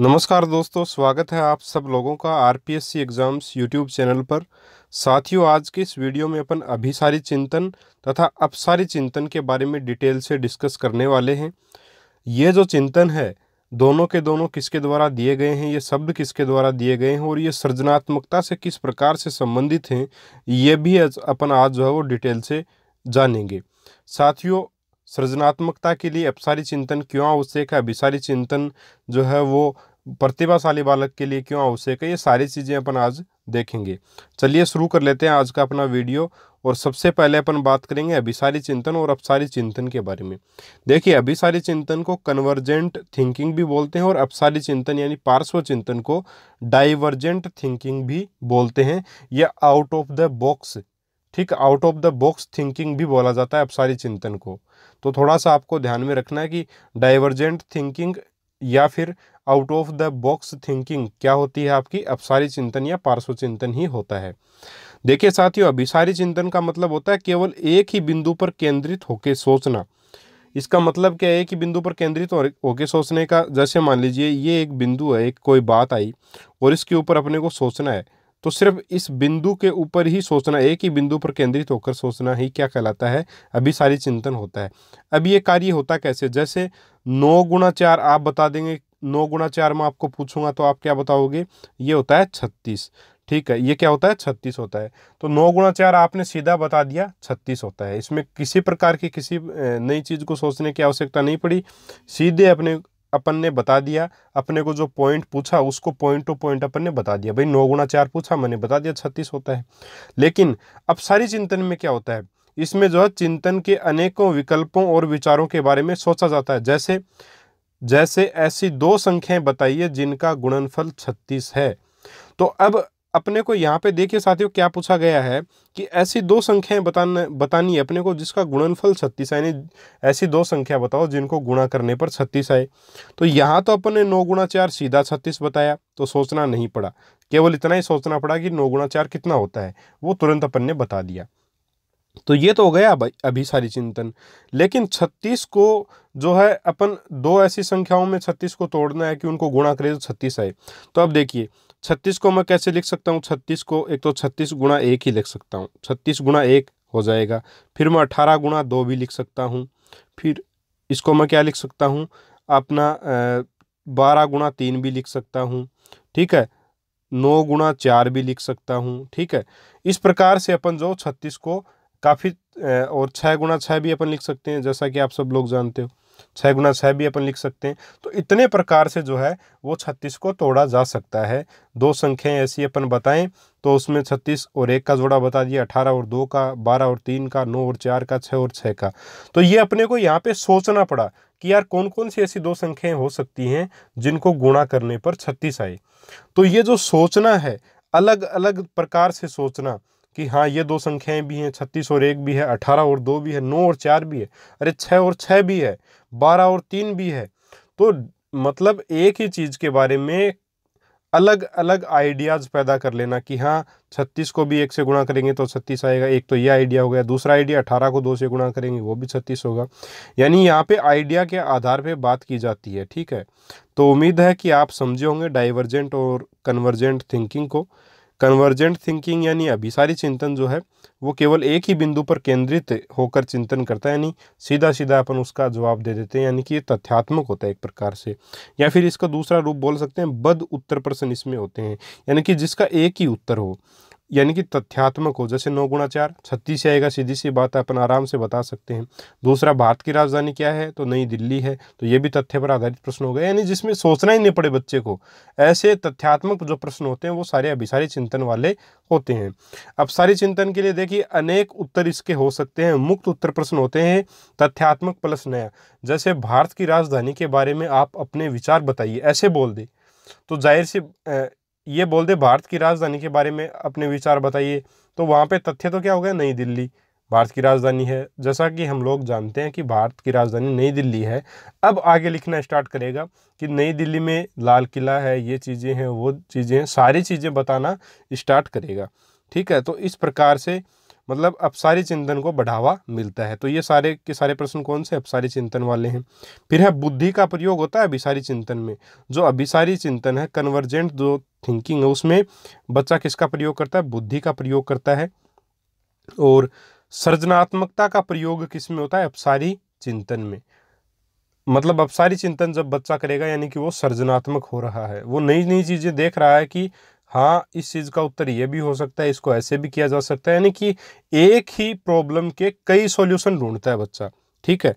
नमस्कार दोस्तों स्वागत है आप सब लोगों का R P S C exams YouTube channel पर साथियों आज के इस वीडियो में अपन अभिसारी चिंतन तथा अपसारी चिंतन के बारे में डिटेल से डिस्कस करने वाले हैं ये जो चिंतन है दोनों के दोनों किसके द्वारा दिए गए हैं ये शब्द किसके द्वारा दिए गए हैं और ये सृजनात्मकता से किस प्रकार से संबंधित हैं ये भी अपन आज जो है वो डिटेल से जानेंगे साथियों सृजनात्मकता के लिए अपसारी चिंतन क्यों आवश्यक है अभिसारी चिंतन जो है वो प्रतिभाशाली बालक के लिए क्यों आवश्यक है ये सारी चीज़ें अपन आज देखेंगे चलिए शुरू कर लेते हैं आज का अपना वीडियो और सबसे पहले अपन बात करेंगे अभिसारी चिंतन और अपसारी चिंतन के बारे में देखिए अभिसारी चिंतन को कन्वर्जेंट थिंकिंग भी बोलते हैं और अपसारी चिंतन यानी पार्श्व चिंतन को डाइवर्जेंट थिंकिंग भी बोलते हैं या आउट ऑफ द बॉक्स ठीक out of the box thinking भी बोला जाता है अपसारी चिंतन को तो थोड़ा सा आपको ध्यान में रखना है कि डाइवर्जेंट थिंकिंग या फिर out of the box thinking क्या होती है आपकी अपसारी चिंतन या पार्श्व चिंतन ही होता है देखिए साथियों अभिसारी चिंतन का मतलब होता है केवल एक ही बिंदु पर केंद्रित होके सोचना इसका मतलब क्या है एक ही बिंदु पर केंद्रित होके सोचने का जैसे मान लीजिए ये एक बिंदु है एक कोई बात आई और इसके ऊपर अपने को सोचना है तो सिर्फ इस बिंदु के ऊपर ही सोचना एक ही बिंदु पर केंद्रित होकर सोचना ही क्या कहलाता है अभी सारी चिंतन होता है अब ये कार्य होता कैसे जैसे नौ गुणा चार आप बता देंगे नौ गुणा चार में आपको पूछूंगा तो आप क्या बताओगे ये होता है छत्तीस ठीक है ये क्या होता है छत्तीस होता है तो नौ गुणा चार आपने सीधा बता दिया छत्तीस होता है इसमें किसी प्रकार की किसी नई चीज़ को सोचने की आवश्यकता नहीं पड़ी सीधे अपने अपन ने बता दिया अपने को जो पॉइंट पूछा उसको पॉइंट टू पॉइंट अपन ने बता दिया भाई नौ गुणा चार पूछा मैंने बता दिया छत्तीस होता है लेकिन अब सारी चिंतन में क्या होता है इसमें जो है चिंतन के अनेकों विकल्पों और विचारों के बारे में सोचा जाता है जैसे जैसे ऐसी दो संख्याएं बताइए जिनका गुणनफल छत्तीस है तो अब अपने को यहाँ पे देखिए साथियों क्या पूछा गया है कि ऐसी दो संख्याएं बताना बतानी है अपने को जिसका गुणनफल छत्तीस यानी ऐसी दो संख्या बताओ जिनको गुणा करने पर छत्तीस आए तो यहाँ तो अपन ने नौ गुणा चार सीधा छत्तीस बताया तो सोचना नहीं पड़ा केवल इतना ही सोचना पड़ा कि नौ गुणा चार कितना होता है वो तुरंत अपन ने बता दिया तो ये तो हो गया अभी सारी चिंतन लेकिन छत्तीस को जो है अपन दो ऐसी संख्याओं में छत्तीस को तोड़ना है कि उनको गुणा करें तो छत्तीस आए तो अब देखिए छत्तीस को मैं कैसे लिख सकता हूँ छत्तीस को एक तो छत्तीस गुणा एक ही लिख सकता हूँ छत्तीस गुणा एक हो जाएगा फिर मैं अठारह गुणा दो भी लिख सकता हूँ फिर इसको मैं क्या लिख सकता हूँ अपना बारह गुणा तीन भी लिख सकता हूँ ठीक है नौ गुणा चार भी लिख सकता हूँ ठीक है इस प्रकार से अपन जो छत्तीस को काफ़ी और छः गुणा छः भी अपन लिख सकते हैं जैसा कि आप सब लोग जानते हो छः गुना छः भी अपन लिख सकते हैं तो इतने प्रकार से जो है वो छत्तीस को तोड़ा जा सकता है दो संख्याएं ऐसी अपन बताएं तो उसमें छत्तीस और एक का जोड़ा बता दिया अठारह और दो का बारह और तीन का नौ और चार का छः और छः का तो ये अपने को यहाँ पे सोचना पड़ा कि यार कौन कौन सी ऐसी दो संख्याएं हो सकती हैं जिनको गुणा करने पर छत्तीस आए तो ये जो सोचना है अलग अलग प्रकार से सोचना कि हाँ ये दो संख्याएं भी हैं छत्तीस और एक भी है अठारह और दो भी है नौ और चार भी है अरे छः और छः भी है बारह और तीन भी है तो मतलब एक ही चीज़ के बारे में अलग अलग आइडियाज़ पैदा कर लेना कि हाँ छत्तीस को भी एक से गुणा करेंगे तो छत्तीस आएगा एक तो ये आइडिया हो गया दूसरा आइडिया अठारह को दो से गुणा करेंगे वो भी छत्तीस होगा यानी यहाँ पे आइडिया के आधार पे बात की जाती है ठीक है तो उम्मीद है कि आप समझे होंगे डाइवर्जेंट और कन्वर्जेंट थिंकिंग को कन्वर्जेंट थिंकिंग यानी अभिसारी चिंतन जो है वो केवल एक ही बिंदु पर केंद्रित होकर चिंतन करता है यानी सीधा सीधा अपन उसका जवाब दे देते हैं यानी कि ये तथ्यात्मक होता है एक प्रकार से या फिर इसका दूसरा रूप बोल सकते हैं बद उत्तर प्रश्न इसमें होते हैं यानी कि जिसका एक ही उत्तर हो यानी कि तथ्यात्मक हो जैसे नौ गुणा चार छत्तीस आएगा सीधी सी बात है अपन आराम से बता सकते हैं दूसरा भारत की राजधानी क्या है तो नई दिल्ली है तो ये भी तथ्य पर आधारित प्रश्न हो गया यानी जिसमें सोचना ही नहीं पड़े बच्चे को ऐसे तथ्यात्मक जो प्रश्न होते हैं वो सारे अभिसारी चिंतन वाले होते हैं अब सारे चिंतन के लिए देखिए अनेक उत्तर इसके हो सकते हैं मुक्त उत्तर प्रश्न होते हैं तथ्यात्मक प्लस नया जैसे भारत की राजधानी के बारे में आप अपने विचार बताइए ऐसे बोल दे तो जाहिर सी ये बोल दे भारत की राजधानी के बारे में अपने विचार बताइए तो वहाँ पे तथ्य तो क्या हो गया नई दिल्ली भारत की राजधानी है जैसा कि हम लोग जानते हैं कि भारत की राजधानी नई दिल्ली है अब आगे लिखना स्टार्ट करेगा कि नई दिल्ली में लाल किला है ये चीज़ें हैं वो चीज़ें हैं सारी चीज़ें बताना स्टार्ट करेगा ठीक है तो इस प्रकार से मतलब अपसारी चिंतन को बढ़ावा मिलता है तो ये सारे के सारे प्रश्न कौन से अपसारी चिंतन वाले हैं फिर है बुद्धि का प्रयोग होता है अभिसारी चिंतन में जो अभिसारी चिंतन है कन्वर्जेंट जो थिंकिंग है उसमें बच्चा किसका प्रयोग करता है बुद्धि का प्रयोग करता है और सृजनात्मकता का प्रयोग किस में होता है अपसारी चिंतन में मतलब अपसारी चिंतन जब बच्चा करेगा यानी कि वो सृजनात्मक हो रहा है वो नई नई चीज़ें देख रहा है कि हाँ इस चीज़ का उत्तर ये भी हो सकता है इसको ऐसे भी किया जा सकता है यानी कि एक ही प्रॉब्लम के कई सॉल्यूशन ढूंढता है बच्चा ठीक है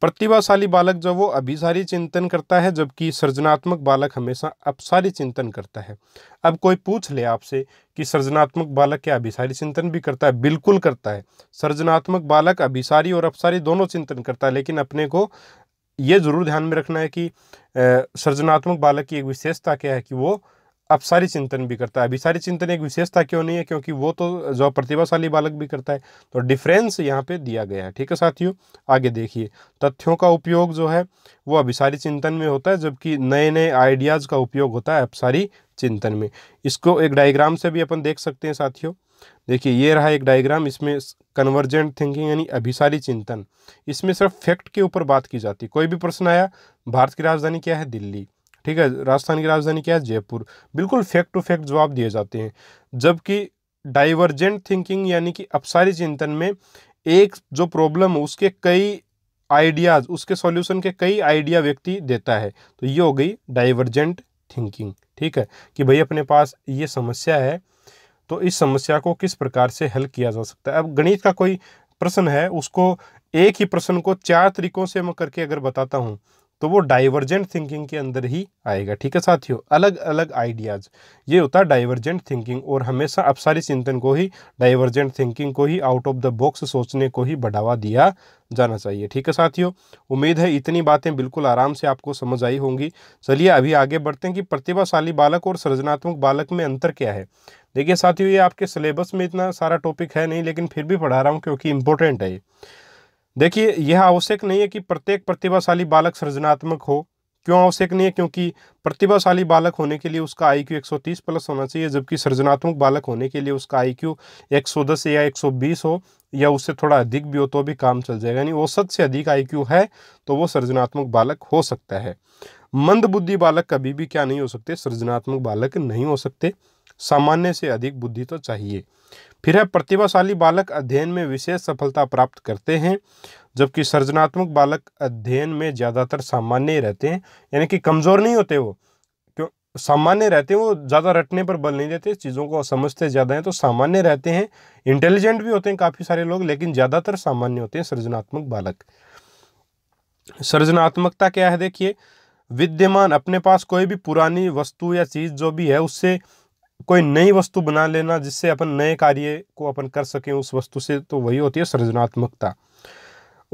प्रतिभाशाली बालक जब वो अभिसारी चिंतन करता है जबकि सृजनात्मक बालक हमेशा अपसारी चिंतन करता है अब कोई पूछ ले आपसे कि सृजनात्मक बालक क्या अभिसारी चिंतन भी करता है बिल्कुल करता है सृजनात्मक बालक अभिसारी और अपसारी दोनों चिंतन करता है लेकिन अपने को ये ज़रूर ध्यान में रखना है कि सृजनात्मक बालक की एक विशेषता क्या है कि वो अपसारी चिंतन भी करता है अभिसारी चिंतन एक विशेषता क्यों नहीं है क्योंकि वो तो जो प्रतिभाशाली बालक भी करता है तो डिफरेंस यहाँ पे दिया गया है ठीक है साथियों आगे देखिए तथ्यों का उपयोग जो है वो अभिसारी चिंतन में होता है जबकि नए नए आइडियाज़ का उपयोग होता है अपसारी चिंतन में इसको एक डायग्राम से भी अपन देख सकते हैं साथियों देखिए ये रहा एक डायग्राम इसमें कन्वर्जेंट थिंकिंग यानी अभिसारी चिंतन इसमें सिर्फ फैक्ट के ऊपर बात की जाती कोई भी प्रश्न आया भारत की राजधानी क्या है दिल्ली ठीक है राजस्थान की राजधानी क्या है जयपुर बिल्कुल फैक्ट टू फैक्ट जवाब दिए जाते हैं जबकि डाइवर्जेंट थिंकिंग यानी कि अपसारी चिंतन में एक जो प्रॉब्लम उसके कई आइडियाज़ उसके सॉल्यूशन के कई आइडिया व्यक्ति देता है तो ये हो गई डाइवर्जेंट थिंकिंग ठीक है कि भाई अपने पास ये समस्या है तो इस समस्या को किस प्रकार से हल किया जा सकता है अब गणित का कोई प्रश्न है उसको एक ही प्रश्न को चार तरीकों से मैं करके अगर बताता हूँ तो वो डाइवर्जेंट थिंकिंग के अंदर ही आएगा ठीक है साथियों अलग अलग आइडियाज़ ये होता है डाइवर्जेंट थिंकिंग और हमेशा अपसारी चिंतन को ही डाइवर्जेंट थिंकिंग को ही आउट ऑफ द बॉक्स सोचने को ही बढ़ावा दिया जाना चाहिए ठीक है साथियों उम्मीद है इतनी बातें बिल्कुल आराम से आपको समझ आई होंगी चलिए अभी आगे बढ़ते हैं कि प्रतिभाशाली बालक और सृजनात्मक बालक में अंतर क्या है देखिए साथियों ये आपके सिलेबस में इतना सारा टॉपिक है नहीं लेकिन फिर भी पढ़ा रहा हूँ क्योंकि इंपॉर्टेंट है ये देखिए यह आवश्यक नहीं है कि प्रत्येक प्रतिभाशाली बालक सृजनात्मक हो क्यों आवश्यक नहीं है क्योंकि प्रतिभाशाली बालक होने के लिए उसका आईक्यू 130 प्लस होना चाहिए जबकि सृजनात्मक बालक होने के लिए उसका आईक्यू 110 या 120 हो या उससे थोड़ा अधिक भी हो तो भी काम चल जाएगा यानी औसत से अधिक आईक्यू है तो वो सृजनात्मक बालक हो सकता है मंद बुद्धि बालक कभी भी क्या नहीं हो सकते सृजनात्मक बालक नहीं हो सकते सामान्य से अधिक बुद्धि तो चाहिए फिर है प्रतिभाशाली बालक अध्ययन में विशेष सफलता प्राप्त करते हैं जबकि सृजनात्मक बालक अध्ययन में ज़्यादातर सामान्य ही रहते हैं यानी कि कमज़ोर नहीं होते वो क्यों सामान्य रहते हैं वो ज़्यादा रटने पर बल नहीं देते चीज़ों को समझते ज़्यादा हैं तो सामान्य रहते हैं इंटेलिजेंट भी होते हैं काफ़ी सारे लोग लेकिन ज़्यादातर सामान्य होते हैं सृजनात्मक बालक सृजनात्मकता क्या है देखिए विद्यमान अपने पास कोई भी पुरानी वस्तु या चीज़ जो भी है उससे कोई नई वस्तु बना लेना जिससे अपन नए कार्य को अपन कर सकें उस वस्तु से तो वही होती है सृजनात्मकता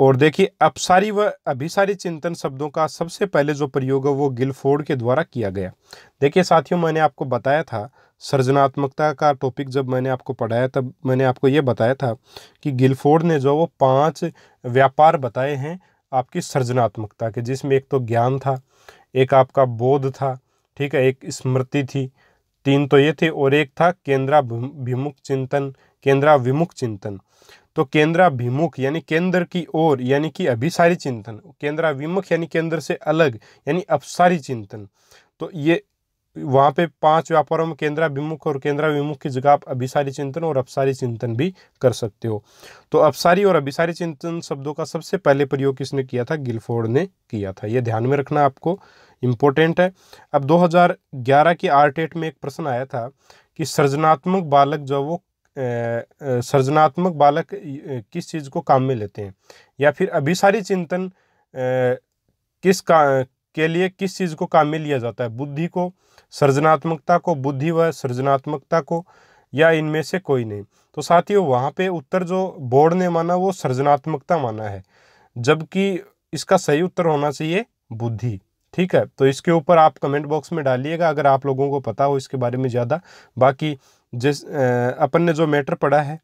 और देखिए अपसारी व अभिसारी चिंतन शब्दों का सबसे पहले जो प्रयोग है वो गिलफोर्ड के द्वारा किया गया देखिए साथियों मैंने आपको बताया था सृजनात्मकता का टॉपिक जब मैंने आपको पढ़ाया तब मैंने आपको ये बताया था कि गिलफोर्ड ने जो वो पांच व्यापार बताए हैं आपकी सृजनात्मकता के जिसमें एक तो ज्ञान था एक आपका बोध था ठीक है एक स्मृति थी तीन तो ये थे और एक था केंद्राभिमुख चिंतन केंद्राभिमुख चिंतन तो केंद्राभिमुख यानी केंद्र की ओर यानी कि अभिसारी चिंतन केंद्राभिमुख यानी केंद्र से अलग यानी अपसारी चिंतन तो ये वहाँ पे पांच व्यापारों में केंद्राभिमुख और केंद्राभिमुख की जगह आप अभिसारी चिंतन और अपसारी चिंतन भी कर सकते हो तो अपसारी और अभिसारी चिंतन शब्दों का सबसे पहले प्रयोग किसने किया था गिलफोर्ड ने किया था ये ध्यान में रखना आपको इम्पोर्टेंट है अब 2011 की एट में एक प्रश्न आया था कि सृजनात्मक बालक जो वो सृजनात्मक बालक किस चीज़ को काम में लेते हैं या फिर अभिसारी चिंतन किस का के लिए किस चीज़ को काम में लिया जाता है बुद्धि को सृजनात्मकता को बुद्धि व सृजनात्मकता को या इनमें से कोई नहीं तो साथियों वहाँ पे उत्तर जो बोर्ड ने माना वो सृजनात्मकता माना है जबकि इसका सही उत्तर होना चाहिए बुद्धि ठीक है तो इसके ऊपर आप कमेंट बॉक्स में डालिएगा अगर आप लोगों को पता हो इसके बारे में ज़्यादा बाकी जिस अपन ने जो मैटर पढ़ा है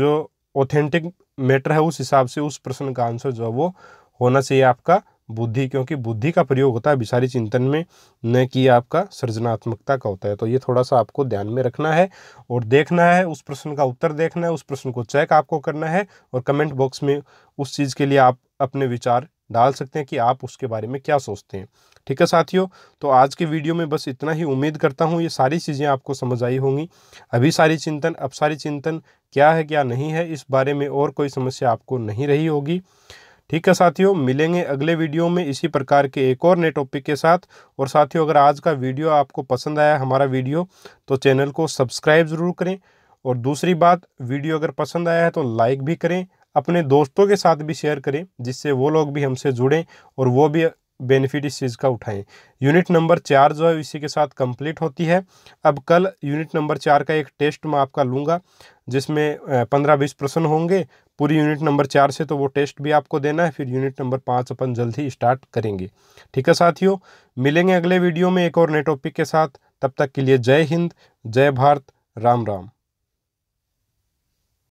जो ऑथेंटिक मैटर है उस हिसाब से उस प्रश्न का आंसर जो है वो होना चाहिए आपका बुद्धि क्योंकि बुद्धि का प्रयोग होता है विचारी चिंतन में न कि आपका सृजनात्मकता का होता है तो ये थोड़ा सा आपको ध्यान में रखना है और देखना है उस प्रश्न का उत्तर देखना है उस प्रश्न को चेक आपको करना है और कमेंट बॉक्स में उस चीज़ के लिए आप अपने विचार डाल सकते हैं कि आप उसके बारे में क्या सोचते हैं ठीक है साथियों तो आज के वीडियो में बस इतना ही उम्मीद करता हूँ ये सारी चीज़ें आपको समझ आई होंगी अभी सारी चिंतन अब सारी चिंतन क्या है क्या नहीं है इस बारे में और कोई समस्या आपको नहीं रही होगी ठीक है साथियों मिलेंगे अगले वीडियो में इसी प्रकार के एक और नए टॉपिक के साथ और साथियों अगर आज का वीडियो आपको पसंद आया हमारा वीडियो तो चैनल को सब्सक्राइब ज़रूर करें और दूसरी बात वीडियो अगर पसंद आया है तो लाइक भी करें अपने दोस्तों के साथ भी शेयर करें जिससे वो लोग भी हमसे जुड़ें और वो भी बेनिफिट इस चीज़ का उठाएं यूनिट नंबर चार जो है इसी के साथ कंप्लीट होती है अब कल यूनिट नंबर चार का एक टेस्ट मैं आपका लूँगा जिसमें पंद्रह बीस प्रश्न होंगे पूरी यूनिट नंबर चार से तो वो टेस्ट भी आपको देना है फिर यूनिट नंबर पाँच अपन जल्द ही स्टार्ट करेंगे ठीक है साथियों मिलेंगे अगले वीडियो में एक और नए टॉपिक के साथ तब तक के लिए जय हिंद जय भारत राम राम